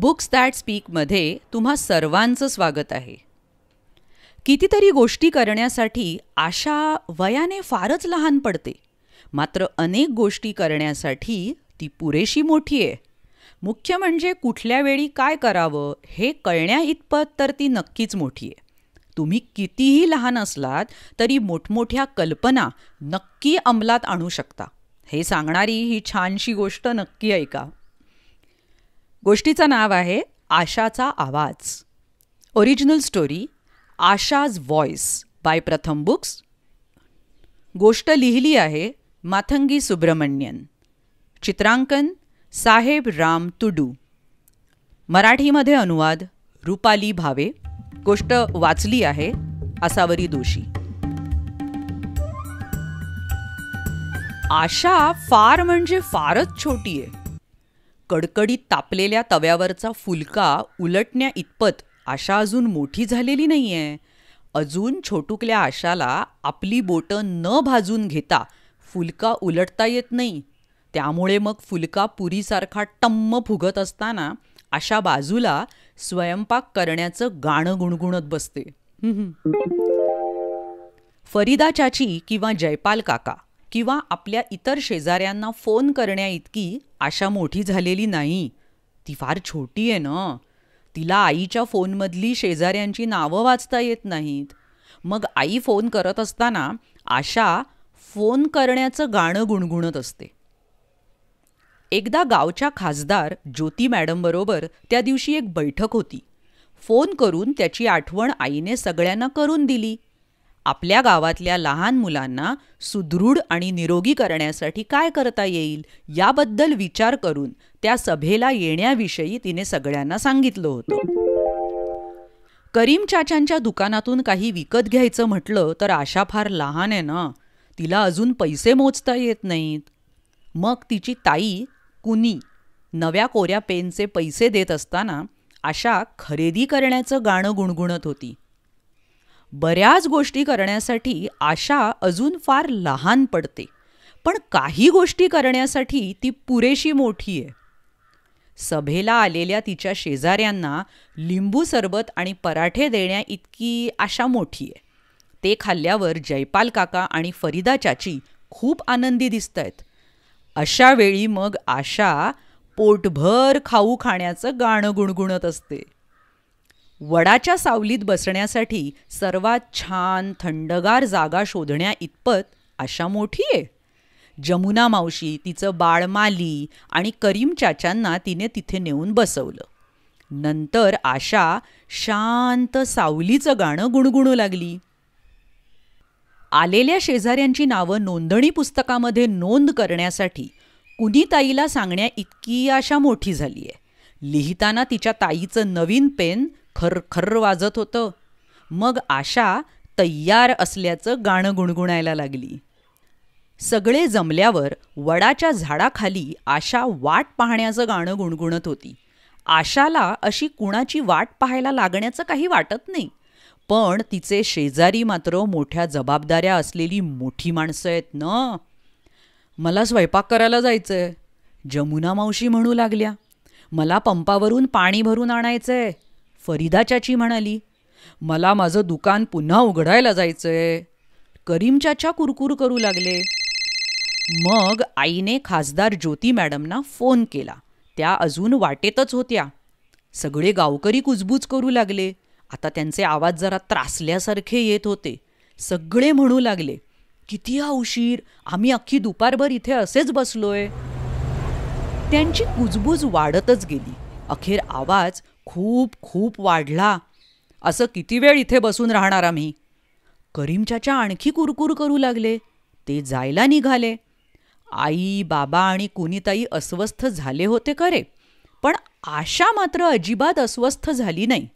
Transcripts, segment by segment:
books that स्पीकमध्ये तुम्हा सर्वांचं स्वागत आहे कितीतरी गोष्टी करण्यासाठी आशा वयाने फारच लहान पडते मात्र अनेक गोष्टी करण्यासाठी ती पुरेशी मोठी आहे मुख्य म्हणजे कुठल्या वेळी काय करावं हे कळण्या इतपत तर ती नक्कीच मोठी आहे तुम्ही कितीही लहान असलात तरी मोठमोठ्या कल्पना नक्की अंमलात आणू शकता हे सांगणारी ही छानशी गोष्ट नक्की ऐका गोष्टीचं नाव आहे आशाचा आवाज original story Asha's voice by Pratham books गोष्ट लिहिली आहे माथंगी सुब्रमण्यन चित्रांकन साहेब राम तुडू मराठीमध्ये अनुवाद रुपाली भावे गोष्ट वाचली आहे असावरी दोषी आशा फार म्हणजे फारच छोटी आहे कडकडीत तापलेल्या तव्यावरचा फुलका उलटण्या इतपत आशा अजून मोठी झालेली नाहीये अजून छोटुकल्या आशाला आपली बोटं न भाजून घेता फुलका उलटता येत नाही त्यामुळे मग फुलका पुरीसारखा टम्म फुगत असताना अशा बाजूला स्वयंपाक करण्याचं गाणं गुणगुणत बसते फरीदा चाची किंवा जयपाल काका किंवा आपल्या इतर शेजाऱ्यांना फोन करण्याइतकी आशा मोठी झालेली नाही ती फार छोटी आहे ना तिला आईच्या फोनमधली शेजाऱ्यांची नावं वाचता येत नाहीत मग आई फोन करत असताना आशा फोन करण्याचं गाणं गुणगुणत असते एकदा गावच्या खासदार ज्योती मॅडमबरोबर त्या दिवशी एक बैठक होती फोन करून त्याची आठवण आईने सगळ्यांना करून दिली आपल्या गावातल्या लहान मुलांना सुदृढ आणि निरोगी करण्यासाठी काय करता येईल याबद्दल विचार करून त्या सभेला येण्याविषयी तिने सगळ्यांना सांगितलं होतं करीम चाचांच्या दुकानातून काही विकत घ्यायचं म्हटलं तर आशा फार लहान आहे ना तिला अजून पैसे मोजता येत नाहीत मग तिची ताई कुनी नव्या कोऱ्या पेनचे पैसे देत असताना आशा खरेदी करण्याचं गाणं गुणगुणत होती बऱ्याच गोष्टी करण्यासाठी आशा अजून फार लहान पडते पण काही गोष्टी करण्यासाठी ती पुरेशी मोठी आहे सभेला आलेल्या तिच्या शेजाऱ्यांना लिंबू सरबत आणि पराठे देण्या इतकी आशा मोठी आहे ते खाल्ल्यावर जयपाल काका आणि फरीदा चाची खूप आनंदी दिसत आहेत अशा वेळी मग आशा पोटभर खाऊ खाण्याचं गाणं गुणगुणत असते वडाच्या सावलीत बसण्यासाठी सर्वात छान थंडगार जागा शोधण्या इतपत आशा मोठी आहे जमुना मावशी तिचं बाळ माली आणि करीम चाचांना तिने तिथे नेऊन बसवलं नंतर आशा शांत सावलीचं गाणं गुणगुणू लागली आलेल्या शेजाऱ्यांची नावं नोंदणी पुस्तकामध्ये नोंद करण्यासाठी कुणीताईला सांगण्या इतकी आशा मोठी झाली आहे लिहिताना तिच्या ताईचं नवीन पेन खरखर वाजत होतं मग आशा तयार असल्याचं गाणं गुणगुणायला लागली सगळे जमल्यावर वडाच्या झाडाखाली आशा वाट पाहण्याचं गाणं गुणगुणत होती आशाला अशी कुणाची वाट पाहायला लागण्याचं काही वाटत नाही पण तिचे शेजारी मात्र मोठ्या जबाबदाऱ्या असलेली मोठी माणसं आहेत ना मला स्वयंपाक करायला जायचं आहे जमुना मावशी म्हणू लागल्या मला पंपावरून पाणी भरून आणायचं आहे फरीदा चाची म्हणाली मला माझं दुकान पुन्हा उघडायला जायचंय करीम चाचा कुरकुर करू लागले मग आईने खासदार ज्योती मॅडमना फोन केला त्या अजून वाटेतच होत्या सगळे गावकरी कुजबूज करू लागले आता त्यांचे आवाज जरा त्रासल्यासारखे येत होते सगळे म्हणू लागले किती हा उशीर आम्ही अख्खी दुपारभर इथे असेच बसलोय त्यांची कुजबूज वाढतच गेली अखेर आवाज खूप खूप वाढला असं किती वेळ इथे बसून राहणार आम्ही करीमच्याच्या आणखी कुरकुर करू लागले ते जायला निघाले आई बाबा आणि कुणीताई अस्वस्थ झाले होते खरे पण आशा मात्र अजिबात अस्वस्थ झाली नाही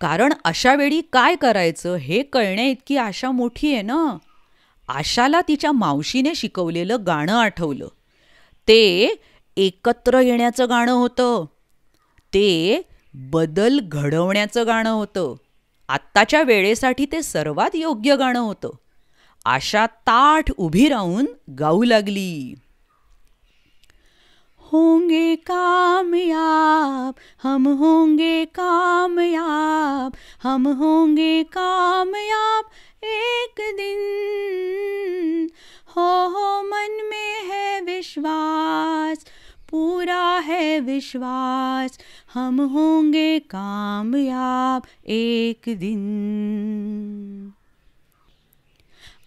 कारण अशा वेळी काय करायचं हे कळण्या इतकी आशा मोठी आहे ना आशाला तिच्या मावशीने शिकवलेलं गाणं आठवलं ते एकत्र येण्याचं गाणं होतं ते बदल घडवण्याचं गाणं होतं आत्ताच्या वेळेसाठी ते सर्वात योग्य गाणं होतं आशा ताठ उभी राहून गाऊ लागली होंगे कामयाब हम होंगे कामयाब हम होंगे कामयाब एक दिन हो हो मन में है विश्वास पूरा है विश्वास हम होंगे कामयाब एक दिन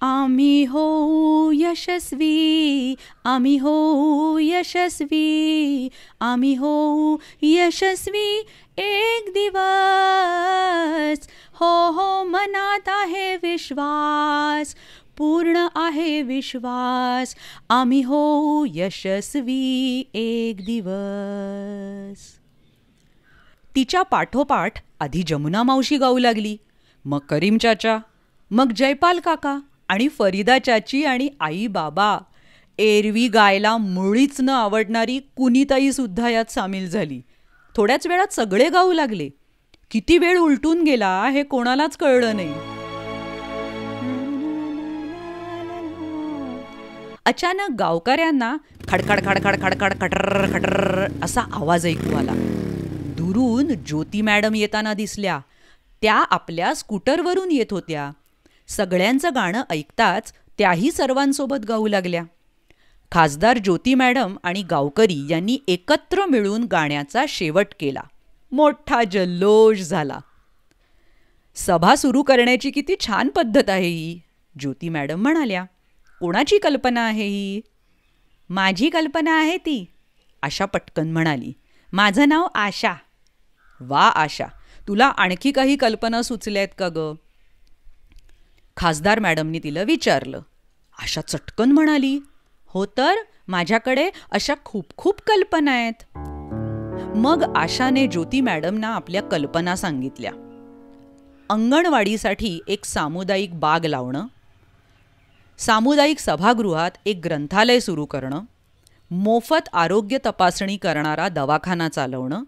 आमी हो यशस्वी आमी हो यशस्वी आमी हो यशस्वी एक दिवस हो हो मनाता है विश्वास पूर्ण आहे विश्वास आम्ही हो यशस्वी एक दिवस तिच्या पाठोपाठ आधी जमुना मावशी गाऊ लागली मग करीम चाचा मग जयपाल काका आणि फरीदा चाची आणि आई बाबा एरवी गायला मुळीच न आवडणारी कुणीताईसुद्धा यात सामील झाली थोड्याच वेळात सगळे गाऊ लागले किती वेळ उलटून गेला हे कोणालाच कळलं नाही अचानक गावकऱ्यांना खडखड खडखड खडखड खटर खटर असा आवाज ऐकू आला दुरून ज्योती मॅडम येताना दिसल्या त्या आपल्या स्कूटरवरून येत होत्या सगळ्यांचं गाणं ऐकताच त्याही सर्वांसोबत गाऊ लागल्या खासदार ज्योती मॅडम आणि गावकरी यांनी एकत्र मिळून गाण्याचा शेवट केला मोठा जल्लोष झाला सभा सुरू करण्याची किती छान पद्धत आहे ही ज्योती मॅडम म्हणाल्या कोणाची कल्पना आहे ही माझी कल्पना आहे ती आशा पटकन म्हणाली माझं नाव आशा वा आशा तुला आणखी काही कल्पना सुचल्या आहेत का ग खासदार मॅडमनी तिला विचारलं आशा चटकन म्हणाली हो तर माझ्याकडे अशा खूप खूप कल्पना आहेत मग आशाने ज्योती मॅडमना आपल्या कल्पना सांगितल्या अंगणवाडीसाठी एक सामुदायिक बाग लावणं सामुदायिक सभागृहात एक ग्रंथालय सुरू करणं मोफत आरोग्य तपासणी करणारा दवाखाना चालवणं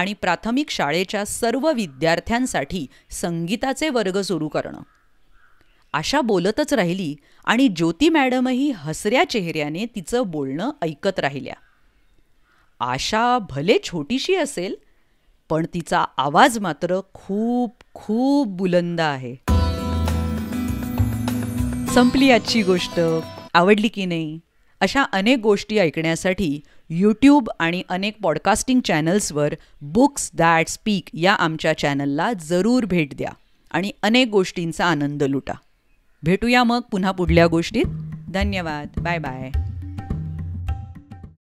आणि प्राथमिक शाळेच्या सर्व विद्यार्थ्यांसाठी संगीताचे वर्ग सुरू करणं आशा बोलतच राहिली आणि ज्योती मॅडमही हसऱ्या चेहऱ्याने तिचं बोलणं ऐकत राहिल्या आशा भले छोटीशी असेल पण तिचा आवाज मात्र खूप खूप बुलंद आहे संपली आजची गोष्ट आवडली की नाही अशा अनेक गोष्टी ऐकण्यासाठी यूट्यूब आणि अनेक पॉडकास्टिंग चॅनल्सवर बुक्स दॅट स्पीक या आमच्या चॅनलला जरूर भेट द्या आणि अनेक गोष्टींचा आनंद लुटा भेटूया मग पुन्हा पुढल्या गोष्टीत धन्यवाद बाय बाय